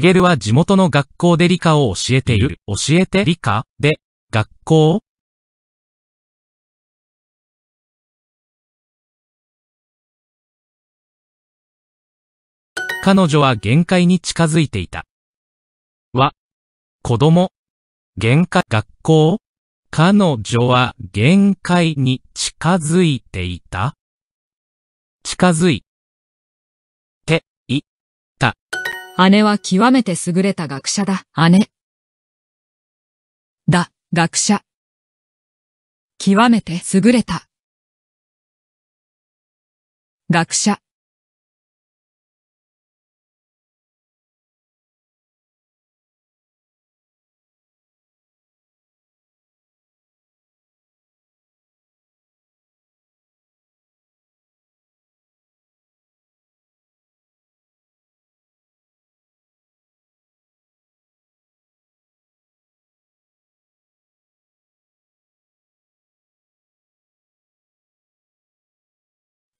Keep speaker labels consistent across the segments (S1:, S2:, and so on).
S1: 茂は地元の学校で理科を教えている。教えて理科で、学校彼女は限界に近づいてい
S2: た。は、子供、限界、学校彼女は限界に近づいていた。近づいていた。姉は極
S1: めて優れた学者だ、姉。だ、学者。極めて優れた。学者。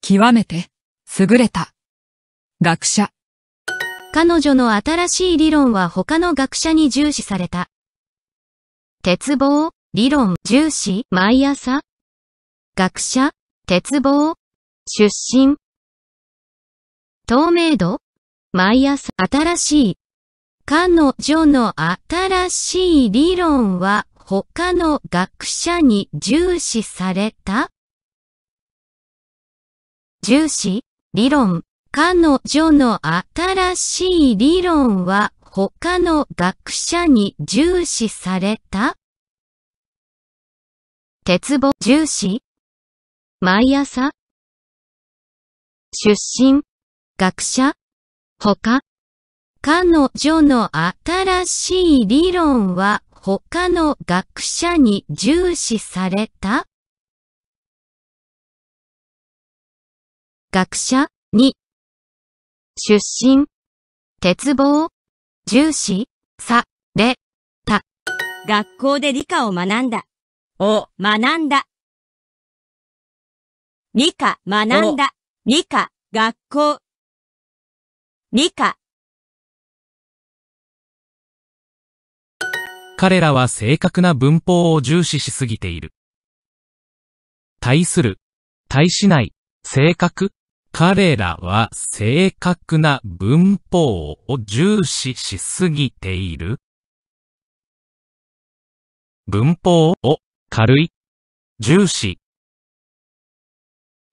S1: 極めて、優れた、学者。彼女の新
S3: しい理論は他の学者に重視された。鉄棒、理論、重視、毎朝。学者、鉄棒、出身。透明度、毎朝、新しい。彼女の新しい理論は他の学者に重視された重視、理論。彼女の新しい理論は他の学者に重視された
S1: 鉄棒重視毎朝出身学者他彼
S3: 女の新しい理論は他の学者に
S1: 重視された学者、に、出身、鉄棒、
S3: 重視、さ、れ、た。学校で理科を学んだ。
S1: を学んだ。理科、学んだ。理科、学校。理科。
S2: 彼らは正確な文法を重視しすぎている。対する、対しない、性格。彼らは正確な文法を重視しすぎている。文法を軽い、重視。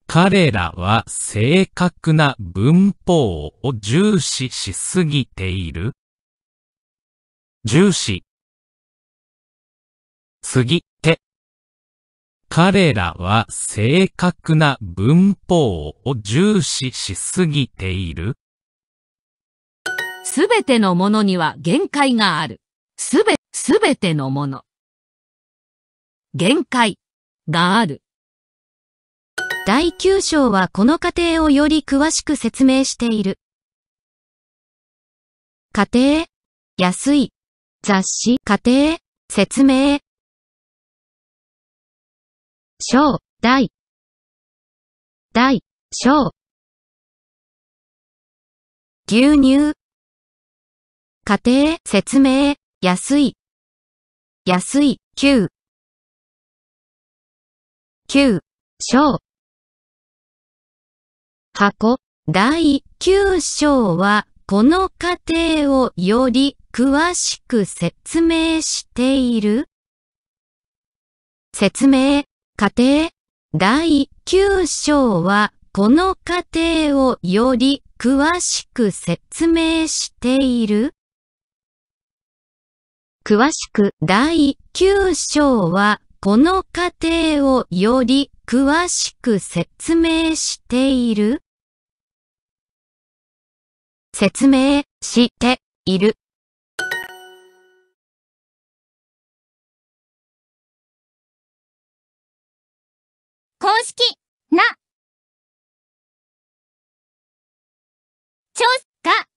S2: 彼らは正確な文法を重視しすぎている。重視。次。彼らは正確な文法を重視しすぎている。
S3: すべてのものには限界がある。すべ、すべてのもの。限界がある。第9章はこの過程をより詳しく説明している。過程、
S1: 安い、雑誌、過程、説明。小、大。大、小。牛乳。家庭、説明、安い。安い、9。9、小。箱、第9章は、この過程を
S3: より詳しく説明している。説明、家庭第9章はこの過程をより詳しく説明している。詳しく第9章はこの過程をより詳しく説明してい
S1: る。説明している。公式な、調査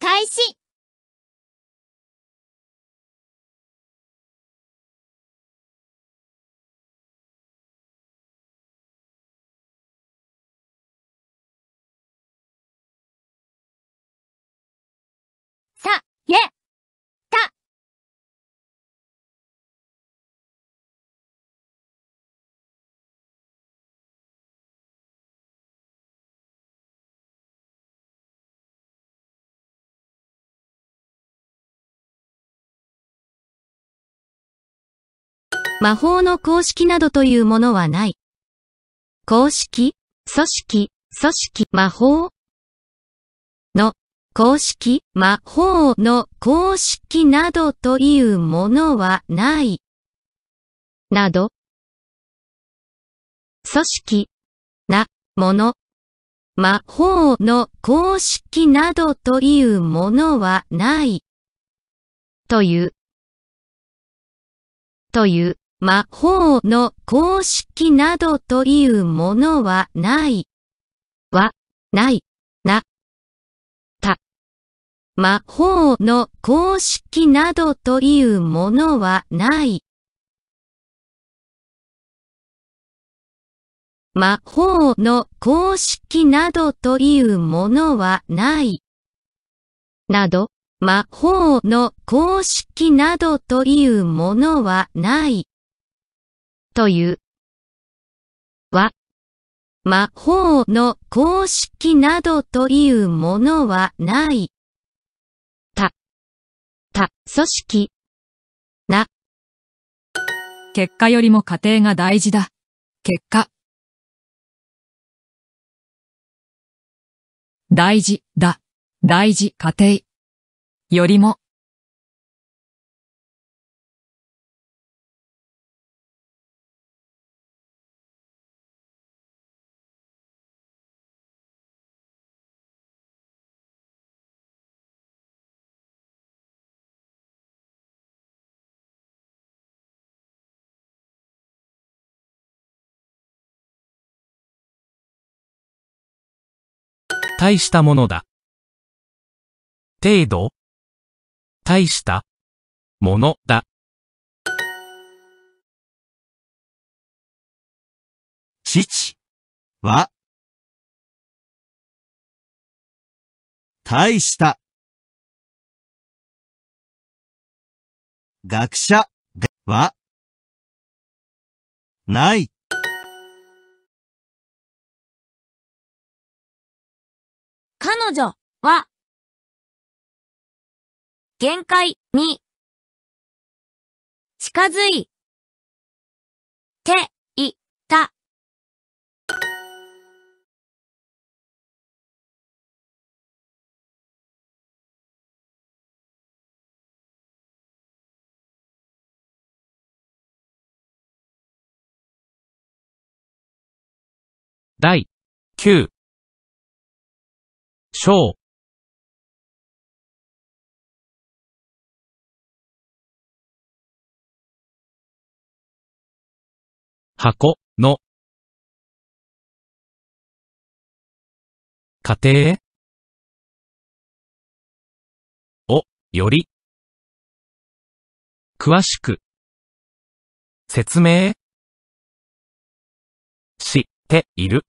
S1: 開始。さ、え。魔法の公式などというものはない。
S3: 公式、組織、組織、魔法の公式、魔法の公式などとい
S1: うものはない。など。組織、な、もの。魔法の公
S3: 式などというものはない。という。という。魔法の公式などというものはない。は、ない、な、
S1: た。魔法の公式などというものはない。
S3: 魔法の公式などというものはない。など、魔法の公式などというものはない。という。は、魔法の公式などというものはない。た、た、組織、
S1: な。結果よりも過程が大事だ。結果。大事、だ、大事、過程。よりも。大したものだ。程度大したものだ。父は大した学者はない彼女は、限界に近づいていた。第9章箱の家庭をより詳しく説明している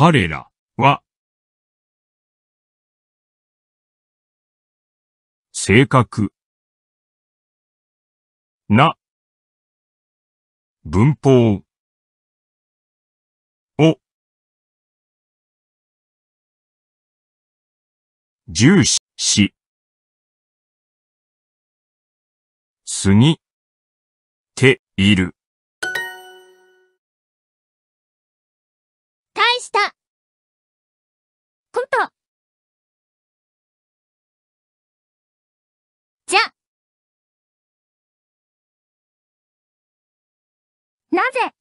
S1: 彼らは、正確な文法を重視しすぎている。なぜ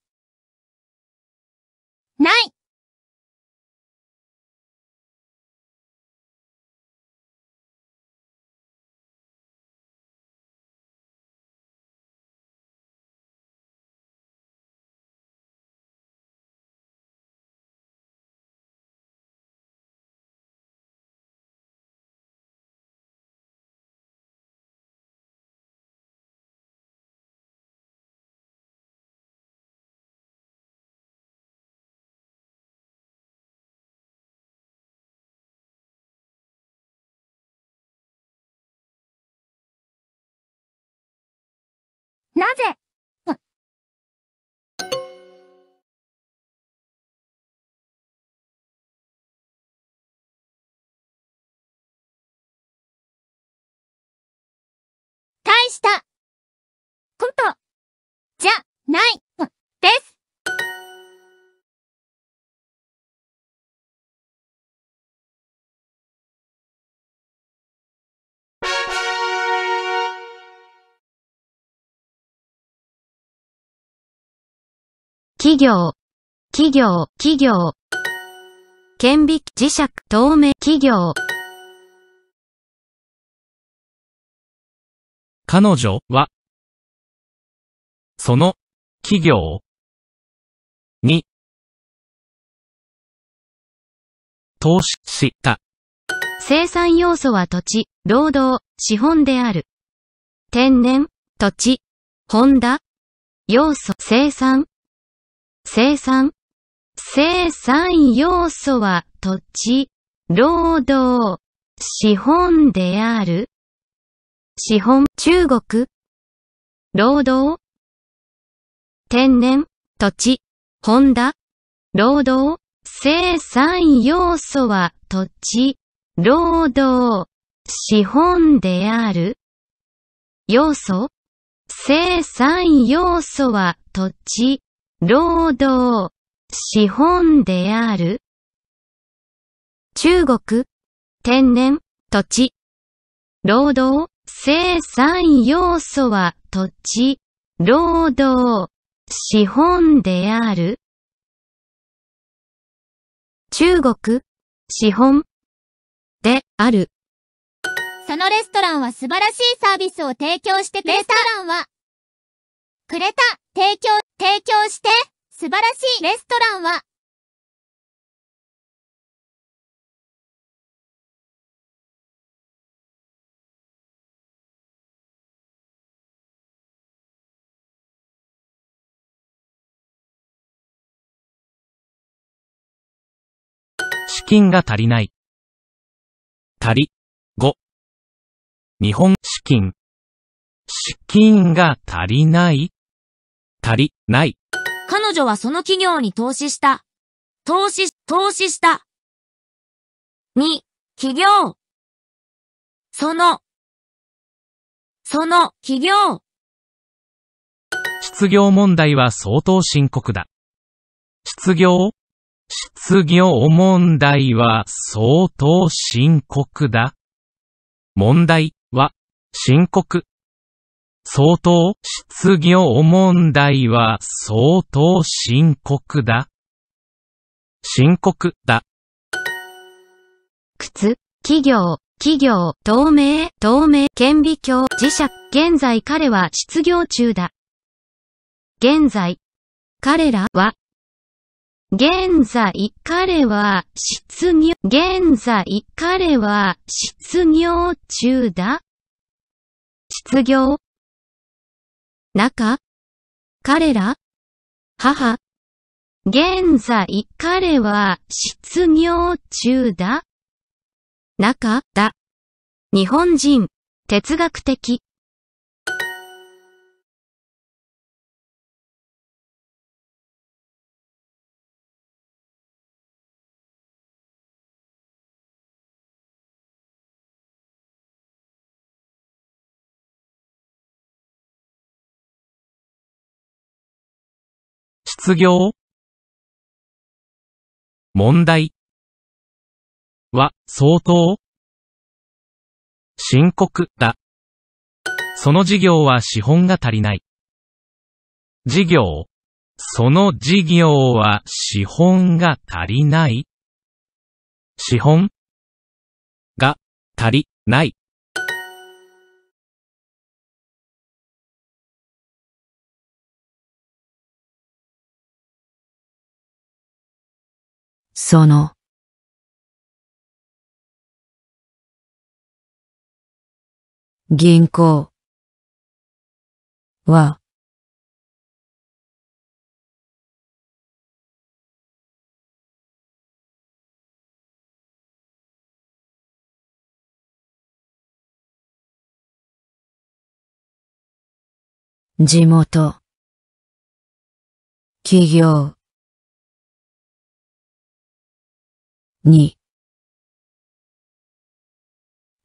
S1: なぜ大した企業、企業、企業。顕微磁石、透明、企業。彼女は、その、企業、に、
S2: 投資した。
S1: 生産要素は土地、労働、資本である。
S3: 天然、土地、ホンダ、要素、生産。生産。生産要素は土
S1: 地、労働、資本である。資本、中国。労働。天然、
S3: 土地、ホンダ。労働。生産要素は土地、労働、資本である。要素。生産要素は土地、労働、資本である。中国、天然、土地。労働、生産要素は土地、労働、資
S1: 本である。中国、資本、である。そのレストランは素晴らしいサービスを提供してくれた。レストランは、くれた、提供提供して、素晴らしいレストランは、資金が足りない。足り、5。日本資金。
S2: 資金が足りない足りない。
S1: 彼女はその企業に投資した。投資、投資した。に、企業。その、その、企業。
S2: 失業問題は相当深刻だ。失業失業問題は相当深刻だ。問題は深刻相当失業問題は相当深刻だ。深刻だ。
S3: 靴、企業、企業、同盟、同盟、顕微鏡、自社、現在彼は失業中だ。現在、彼らは、現在彼は失業、現在彼は失業中だ。失業、中、彼ら、母。現在彼は失業中
S1: だ。中だ。日本人、哲学的。卒業問題は相当深刻だ。
S2: その事業は資本が足りない。事業その事業は資本が足りない資本が足りない
S1: その銀行は地元企業に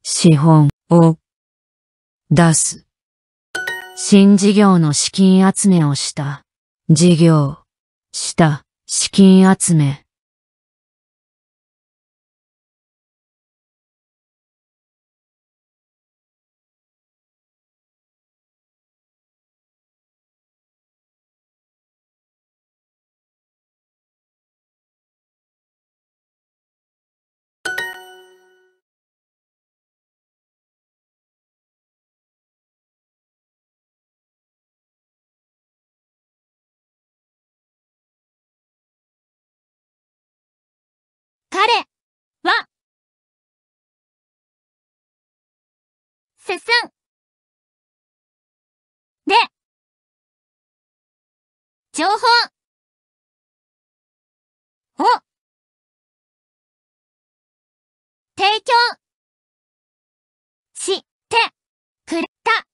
S1: 資本を出す新事業の資金集めをした事業した資金集めすすん。で、情報を提供してくれた。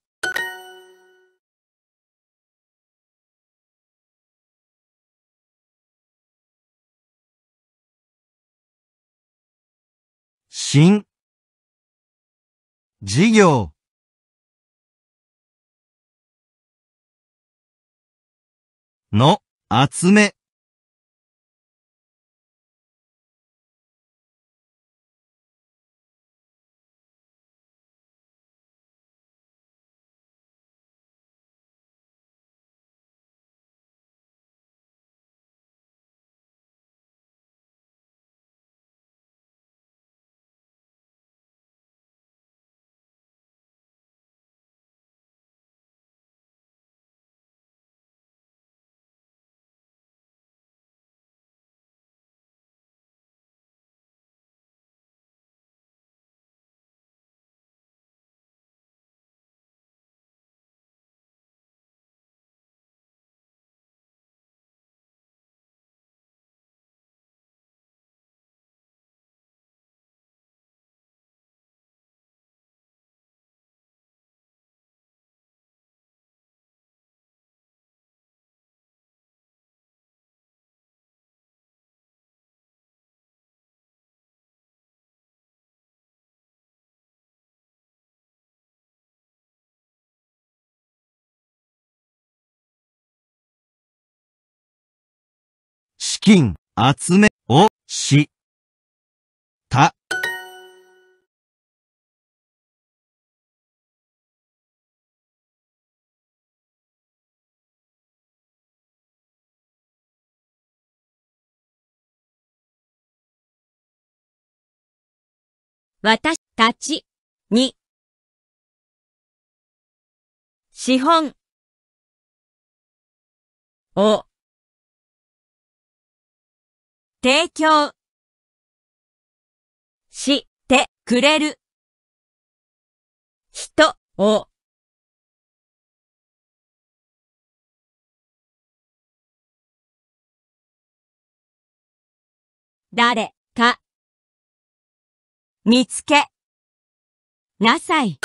S1: 新事業の集め資金集めをした。私たちに資本を提供してくれる人を誰か見つけなさい。